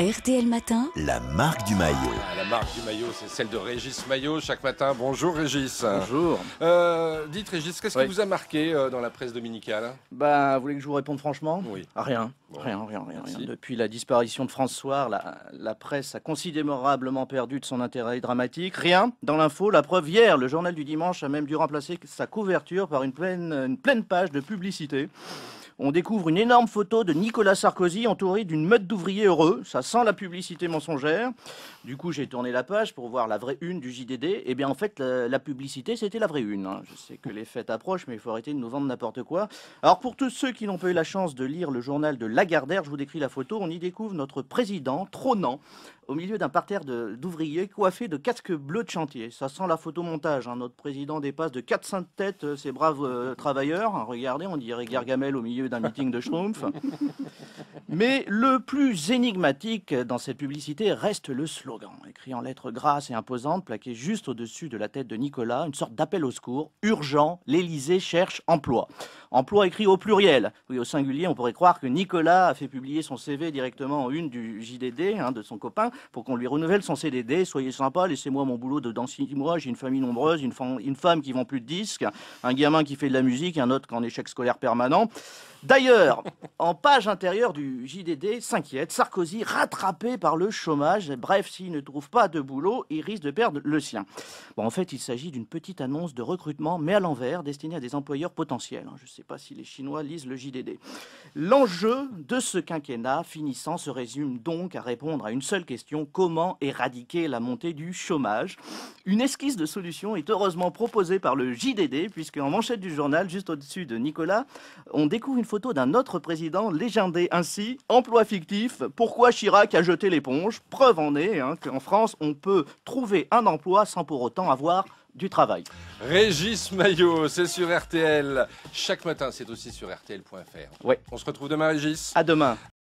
RTL Matin, la marque du maillot. Ah, la marque du maillot, c'est celle de Régis Maillot chaque matin. Bonjour Régis. Bonjour. Euh, dites Régis, qu'est-ce qui vous a marqué euh, dans la presse dominicale Bah, vous voulez que je vous réponde franchement Oui. Ah, rien. rien. Rien, rien, Depuis la disparition de François, la, la presse a considérablement perdu de son intérêt dramatique. Rien dans l'info. La preuve, hier, le journal du dimanche a même dû remplacer sa couverture par une pleine, une pleine page de publicité on découvre une énorme photo de Nicolas Sarkozy entouré d'une meute d'ouvriers heureux. Ça sent la publicité mensongère. Du coup, j'ai tourné la page pour voir la vraie une du JDD. Et eh bien, en fait, la, publicité, c'était la vraie une. Hein. Je sais que les fêtes approchent, mais il faut arrêter de nous vendre n'importe quoi. Alors, pour tous ceux qui n'ont pas eu la chance de lire le journal de Lagardère, je vous décris la photo. On y découvre notre président trônant au milieu d'un parterre d'ouvriers coiffés de casques bleus de chantier. Ça sent la photomontage. Hein. Notre président dépasse de quatre saintes têtes ces euh, braves euh, travailleurs. Regardez, on dirait Gargamel au milieu d'un meeting de Schtroumpf. Mais le plus énigmatique dans cette publicité reste le slogan, écrit en lettres grasses et imposantes, plaqué juste au-dessus de la tête de Nicolas, une sorte d'appel au secours, urgent, l'Elysée cherche emploi. Emploi écrit au pluriel. Oui, au singulier, on pourrait croire que Nicolas a fait publier son CV directement en une du JDD, hein, de son copain, pour qu'on lui renouvelle son CDD. Soyez sympa, laissez-moi mon boulot de dans Moi, j'ai une famille nombreuse, une, femme, qui vend plus de disques, un gamin qui fait de la musique, un autre qui en échec scolaire permanent. D'ailleurs, en page intérieure du JDD s'inquiète. Sarkozy rattrapé par le chômage. Bref, s'il ne trouve pas de boulot, il risque de perdre le sien. Bon, en fait, il s'agit d'une petite annonce de recrutement, mais à l'envers, destinée à des employeurs potentiels. Hein. Je ne sais pas si les Chinois lisent le JDD. L'enjeu de ce quinquennat finissant se résume donc à répondre à une seule question comment éradiquer la montée du chômage Une esquisse de solution est heureusement proposée par le JDD, puisque en manchette du journal, juste au-dessus de Nicolas, on découvre une photo d'un autre président légendé ainsi emploi fictif, pourquoi Chirac a jeté l'éponge Preuve en est hein, qu'en France, on peut trouver un emploi sans pour autant avoir du travail. Régis Maillot, c'est sur RTL. Chaque matin, c'est aussi sur RTL.fr. Ouais. On se retrouve demain, Régis. À demain.